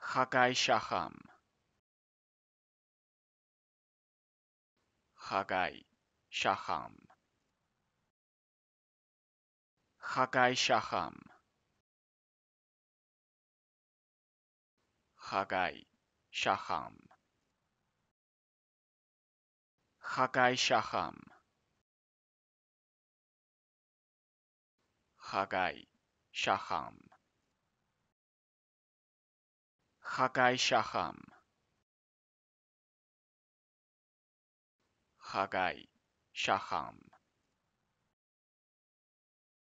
Haggai Shaham. Haggai Shaham. Haggai Shaham. Haggai Shaham. Haggai Shaham. Haggai Shaham. Hagai Shaham. Hagai Shaham.